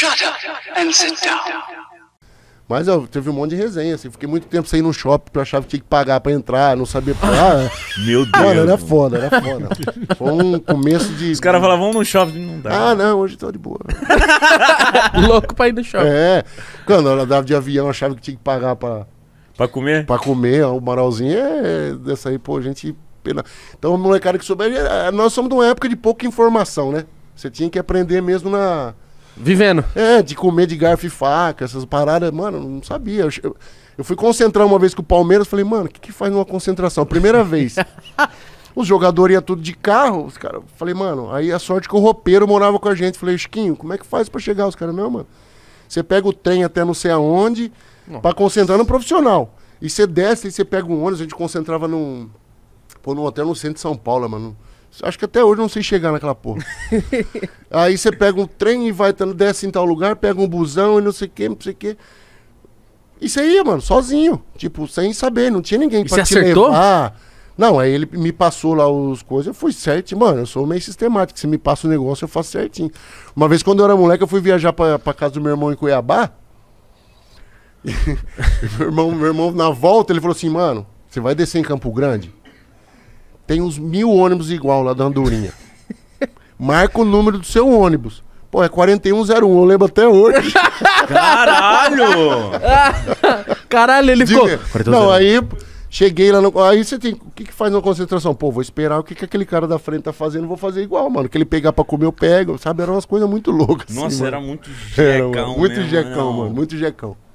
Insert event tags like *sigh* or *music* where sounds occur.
Shut up and sit down. Mas eu teve um monte de resenha, assim. Fiquei muito tempo sem ir no shopping, porque achava que tinha que pagar pra entrar, não sabia pra... Né? *laughs* Meu Deus. Mano, era foda, era foda. Foi um começo de... Os caras falavam, vamos no shopping, não dá. Ah, não, hoje tô tá de boa. *laughs* Louco pra ir no shopping. É. Quando eu andava de avião, achava que tinha que pagar pra... Pra comer? Pra comer, ó, o Maralzinho é dessa aí, pô, a gente... Pena... Então, molecada que souber, é, nós somos de uma época de pouca informação, né? Você tinha que aprender mesmo na... Vivendo. É, de comer de garfo e faca, essas paradas. Mano, não sabia. Eu, eu fui concentrar uma vez com o Palmeiras, falei, mano, o que, que faz numa concentração? Primeira vez. *laughs* Os jogadores iam tudo de carro, os caras. Falei, mano, aí a sorte que o roupeiro morava com a gente. Falei, Chiquinho, como é que faz para chegar? Os caras, não, mano. Você pega o trem até não sei aonde, para concentrar no profissional. E você desce e você pega um ônibus, a gente concentrava num. Pô, num hotel no centro de São Paulo, mano. Acho que até hoje não sei chegar naquela porra. *laughs* aí você pega um trem e vai, tá, desce em tal lugar, pega um busão e não sei o que, não sei o que. Isso aí, mano, sozinho. Tipo, sem saber, não tinha ninguém pra você te acertou? levar. Não, aí ele me passou lá os coisas, eu fui certo, Mano, eu sou meio sistemático. Se me passa o negócio, eu faço certinho. Uma vez, quando eu era moleque, eu fui viajar pra, pra casa do meu irmão em Cuiabá. *laughs* meu, irmão, meu irmão, na volta, ele falou assim, mano, você vai descer em Campo Grande? Tem uns mil ônibus igual lá da Andorinha. *laughs* Marca o número do seu ônibus. Pô, é 4101, eu lembro até hoje. *laughs* Caralho! *laughs* Caralho, ele ficou. Não, aí cheguei lá no. Aí você tem. O que, que faz na concentração? Pô, vou esperar o que, que aquele cara da frente tá fazendo, vou fazer igual, mano. Que ele pegar pra comer, eu pego. Sabe? Eram umas coisas muito loucas. Nossa, assim, era, muito jecão, era, mano. Muito mesmo, né, jecão. Muito jecão, mano. Muito jecão.